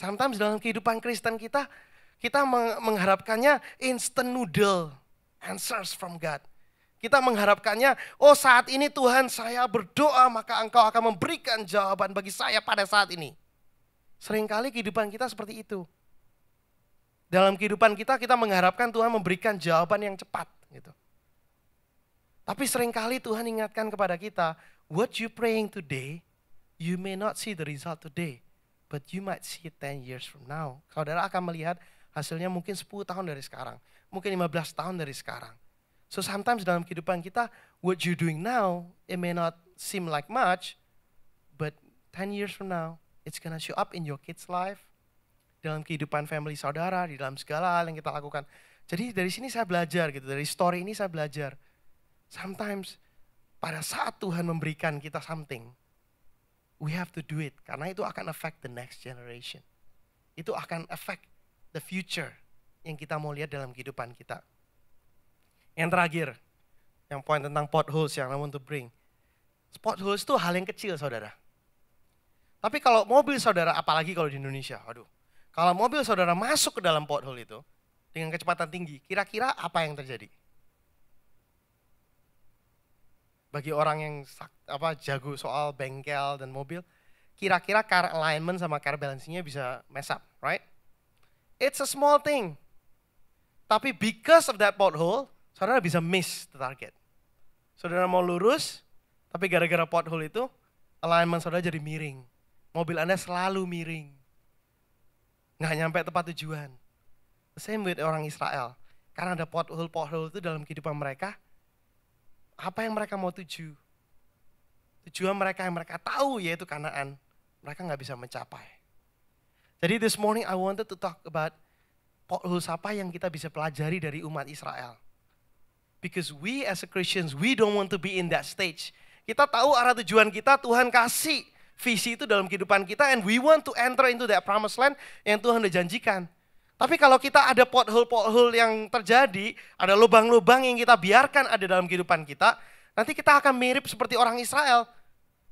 Sometimes dalam kehidupan Kristen kita, kita mengharapkannya instant noodle answers from God. Kita mengharapkannya, oh saat ini Tuhan saya berdoa maka engkau akan memberikan jawaban bagi saya pada saat ini. Seringkali kehidupan kita seperti itu. Dalam kehidupan kita, kita mengharapkan Tuhan memberikan jawaban yang cepat. Gitu. Tapi seringkali Tuhan ingatkan kepada kita, what you praying today, you may not see the result today, But you might see it 10 years from now. Saudara akan melihat hasilnya mungkin 10 tahun dari sekarang. Mungkin 15 tahun dari sekarang. So sometimes dalam kehidupan kita, what you doing now, it may not seem like much, but 10 years from now, it's gonna show up in your kids' life, dalam kehidupan family saudara, di dalam segala hal yang kita lakukan. Jadi dari sini saya belajar gitu, dari story ini saya belajar. Sometimes pada saat Tuhan memberikan kita something, We have to do it karena itu akan affect the next generation. Itu akan affect the future yang kita mau lihat dalam kehidupan kita. Yang terakhir, yang poin tentang potholes yang namun to bring. Potholes itu hal yang kecil saudara. Tapi kalau mobil saudara, apalagi kalau di Indonesia, aduh. Kalau mobil saudara masuk ke dalam pothole itu dengan kecepatan tinggi, kira-kira apa yang terjadi? bagi orang yang sak, apa jago soal bengkel dan mobil, kira-kira car alignment sama car balancingnya bisa mess up, right? It's a small thing. Tapi because of that pothole, saudara bisa miss the target. Saudara mau lurus, tapi gara-gara pothole itu, alignment saudara jadi miring. Mobil Anda selalu miring. Nggak nyampe tempat tujuan. The same with orang Israel. Karena ada pothole-pothole itu dalam kehidupan mereka, apa yang mereka mau tuju. Tujuan mereka yang mereka tahu yaitu kanaan. Mereka nggak bisa mencapai. Jadi this morning I wanted to talk about potholes apa yang kita bisa pelajari dari umat Israel. Because we as a Christians, we don't want to be in that stage. Kita tahu arah tujuan kita, Tuhan kasih visi itu dalam kehidupan kita and we want to enter into that promised land yang Tuhan udah janjikan. Tapi kalau kita ada pothole-pothole yang terjadi, ada lubang-lubang yang kita biarkan ada dalam kehidupan kita, nanti kita akan mirip seperti orang Israel.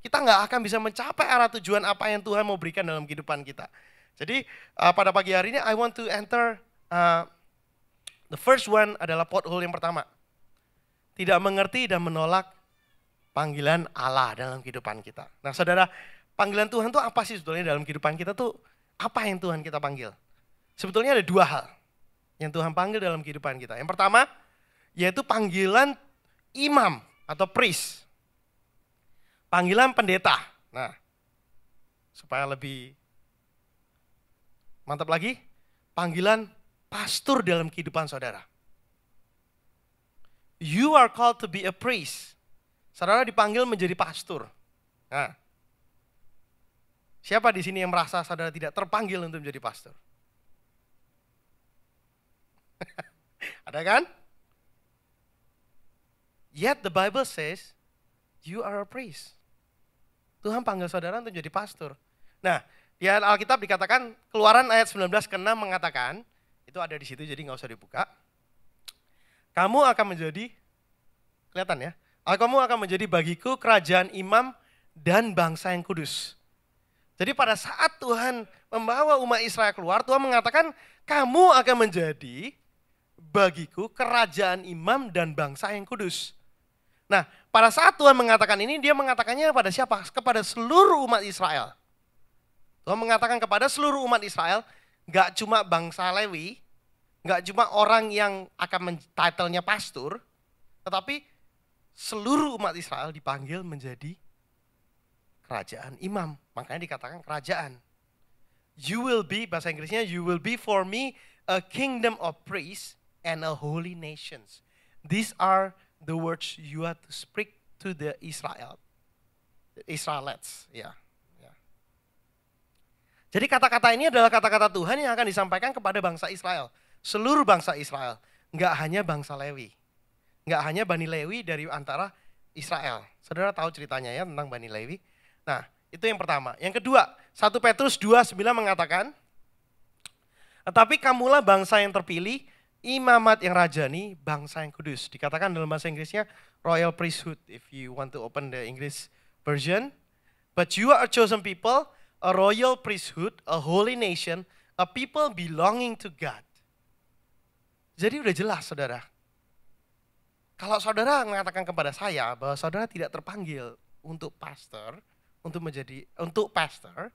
Kita nggak akan bisa mencapai arah tujuan apa yang Tuhan mau berikan dalam kehidupan kita. Jadi uh, pada pagi hari ini I want to enter uh, the first one adalah pothole yang pertama. Tidak mengerti dan menolak panggilan Allah dalam kehidupan kita. Nah saudara, panggilan Tuhan itu apa sih sebetulnya dalam kehidupan kita tuh apa yang Tuhan kita panggil? Sebetulnya ada dua hal yang Tuhan panggil dalam kehidupan kita. Yang pertama yaitu panggilan imam atau priest. Panggilan pendeta. Nah, supaya lebih mantap lagi, panggilan pastor dalam kehidupan saudara. You are called to be a priest. Saudara dipanggil menjadi pastor. Nah, siapa di sini yang merasa saudara tidak terpanggil untuk menjadi pastor? Ada kan? Yet the Bible says you are a priest. Tuhan panggil saudara untuk jadi pastor. Nah, di Alkitab dikatakan keluaran ayat 19 ke 6 mengatakan, itu ada di situ jadi nggak usah dibuka. Kamu akan menjadi, kelihatan ya, kamu akan menjadi bagiku kerajaan imam dan bangsa yang kudus. Jadi pada saat Tuhan membawa umat Israel keluar, Tuhan mengatakan kamu akan menjadi bagiku kerajaan imam dan bangsa yang kudus. Nah, pada saat Tuhan mengatakan ini, dia mengatakannya kepada siapa? Kepada seluruh umat Israel. Tuhan mengatakan kepada seluruh umat Israel, gak cuma bangsa Lewi, gak cuma orang yang akan titlenya pastor, tetapi seluruh umat Israel dipanggil menjadi kerajaan imam. Makanya dikatakan kerajaan. You will be, bahasa Inggrisnya, you will be for me a kingdom of priests and a holy nation. These are the words you are to speak to the Israel, the Israelites. yeah. yeah. Jadi kata-kata ini adalah kata-kata Tuhan yang akan disampaikan kepada bangsa Israel, seluruh bangsa Israel, Enggak hanya bangsa Lewi, enggak hanya bani Lewi dari antara Israel. Saudara tahu ceritanya ya tentang bani Lewi. Nah, itu yang pertama. Yang kedua, 1 Petrus 2:9 mengatakan, "Tetapi kamulah bangsa yang terpilih, imamat yang Raja ini bangsa yang kudus. Dikatakan dalam bahasa Inggrisnya royal priesthood if you want to open the English version. But you are a chosen people, a royal priesthood, a holy nation, a people belonging to God. Jadi udah jelas saudara. Kalau saudara mengatakan kepada saya bahwa saudara tidak terpanggil untuk pastor, untuk menjadi untuk pastor,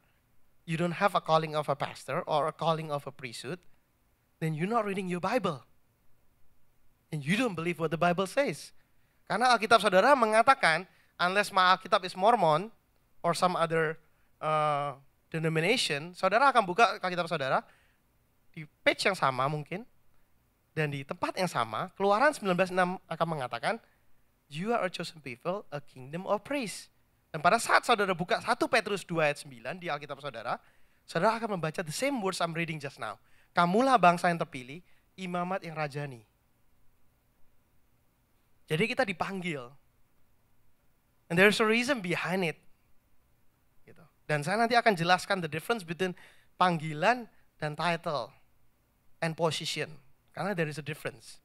you don't have a calling of a pastor or a calling of a priesthood, then you're not reading your Bible. And you don't believe what the Bible says. Karena Alkitab saudara mengatakan, unless my Alkitab is Mormon or some other uh, denomination, saudara akan buka Alkitab saudara di page yang sama mungkin, dan di tempat yang sama, Keluaran 19.6 akan mengatakan, You are a chosen people, a kingdom of praise. Dan pada saat saudara buka 1 Petrus 2 ayat 9 di Alkitab saudara, saudara akan membaca the same words I'm reading just now kamulah bangsa yang terpilih, imamat yang rajani. Jadi kita dipanggil. And there's a reason behind it. Gitu. Dan saya nanti akan jelaskan the difference between panggilan dan title and position. Karena there is a difference.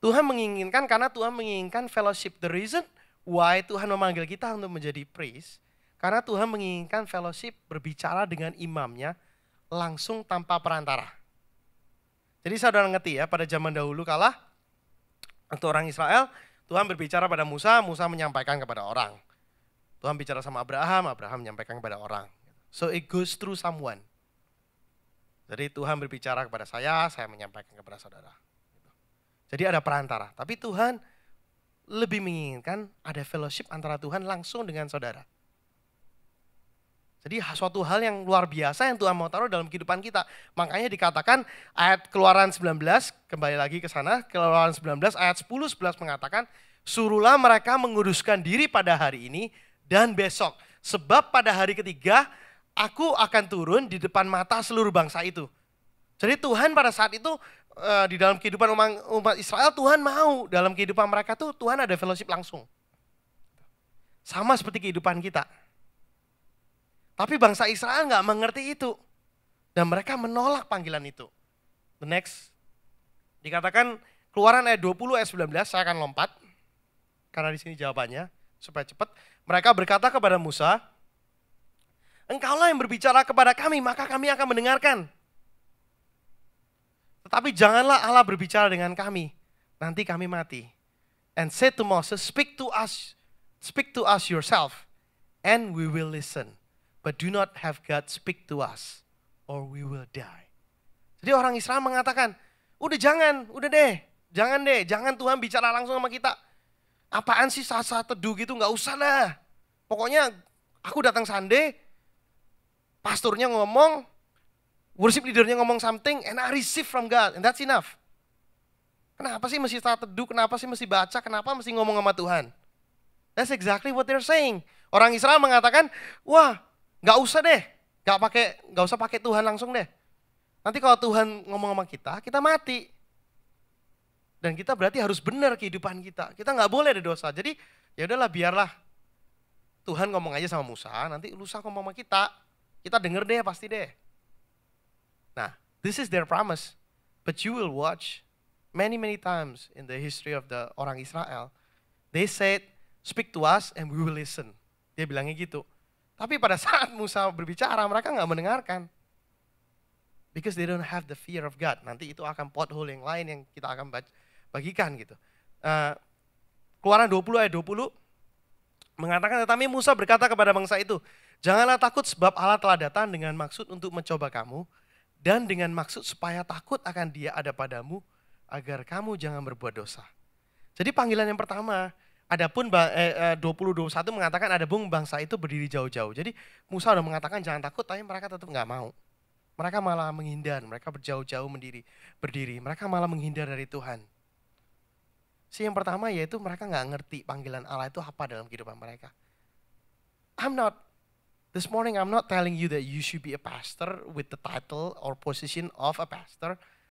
Tuhan menginginkan karena Tuhan menginginkan fellowship. The reason why Tuhan memanggil kita untuk menjadi priest karena Tuhan menginginkan fellowship berbicara dengan imamnya langsung tanpa perantara. Jadi saudara ngerti ya, pada zaman dahulu kala untuk orang Israel, Tuhan berbicara pada Musa, Musa menyampaikan kepada orang. Tuhan bicara sama Abraham, Abraham menyampaikan kepada orang. So it goes through someone. Jadi Tuhan berbicara kepada saya, saya menyampaikan kepada saudara. Jadi ada perantara. Tapi Tuhan lebih menginginkan ada fellowship antara Tuhan langsung dengan saudara. Jadi suatu hal yang luar biasa yang Tuhan mau taruh dalam kehidupan kita. Makanya dikatakan ayat keluaran 19, kembali lagi ke sana, keluaran 19 ayat 10-11 mengatakan, Suruhlah mereka menguduskan diri pada hari ini dan besok. Sebab pada hari ketiga aku akan turun di depan mata seluruh bangsa itu. Jadi Tuhan pada saat itu eh, di dalam kehidupan umat Israel Tuhan mau dalam kehidupan mereka tuh Tuhan ada fellowship langsung. Sama seperti kehidupan kita. Tapi bangsa Israel nggak mengerti itu. Dan mereka menolak panggilan itu. The next. Dikatakan keluaran ayat 20 ayat 19, saya akan lompat. Karena di sini jawabannya, supaya cepat. Mereka berkata kepada Musa, Engkaulah yang berbicara kepada kami, maka kami akan mendengarkan. Tetapi janganlah Allah berbicara dengan kami, nanti kami mati. And say to Moses, speak to us, speak to us yourself, and we will listen but do not have God speak to us or we will die. Jadi orang Islam mengatakan, udah jangan, udah deh, jangan deh, jangan Tuhan bicara langsung sama kita. Apaan sih saat teduh gitu, Gak usah lah. Pokoknya aku datang sande, pasturnya ngomong, worship leadernya ngomong something, and I receive from God, and that's enough. Kenapa sih mesti saat teduh, kenapa sih mesti baca, kenapa mesti ngomong sama Tuhan? That's exactly what they're saying. Orang Israel mengatakan, wah nggak usah deh, nggak pakai, nggak usah pakai Tuhan langsung deh. Nanti kalau Tuhan ngomong sama kita, kita mati. Dan kita berarti harus benar kehidupan kita. Kita nggak boleh ada dosa. Jadi ya udahlah biarlah Tuhan ngomong aja sama Musa, nanti Musa ngomong sama kita. Kita denger deh pasti deh. Nah, this is their promise. But you will watch many many times in the history of the orang Israel. They said, speak to us and we will listen. Dia bilangnya gitu. Tapi pada saat Musa berbicara, mereka nggak mendengarkan. Because they don't have the fear of God. Nanti itu akan pothole yang lain yang kita akan bagikan gitu. Uh, Keluaran 20 ayat 20 mengatakan, tetapi Musa berkata kepada bangsa itu, janganlah takut sebab Allah telah datang dengan maksud untuk mencoba kamu, dan dengan maksud supaya takut akan dia ada padamu, agar kamu jangan berbuat dosa. Jadi panggilan yang pertama, Adapun eh, 2021 eh, mengatakan ada bung bangsa itu berdiri jauh-jauh. Jadi Musa sudah mengatakan jangan takut, tapi mereka tetap nggak mau. Mereka malah menghindar, mereka berjauh-jauh mendiri, berdiri. Mereka malah menghindar dari Tuhan. Si yang pertama yaitu mereka nggak ngerti panggilan Allah itu apa dalam kehidupan mereka. I'm not this morning I'm not telling you that you should be a pastor with the title or position of a pastor.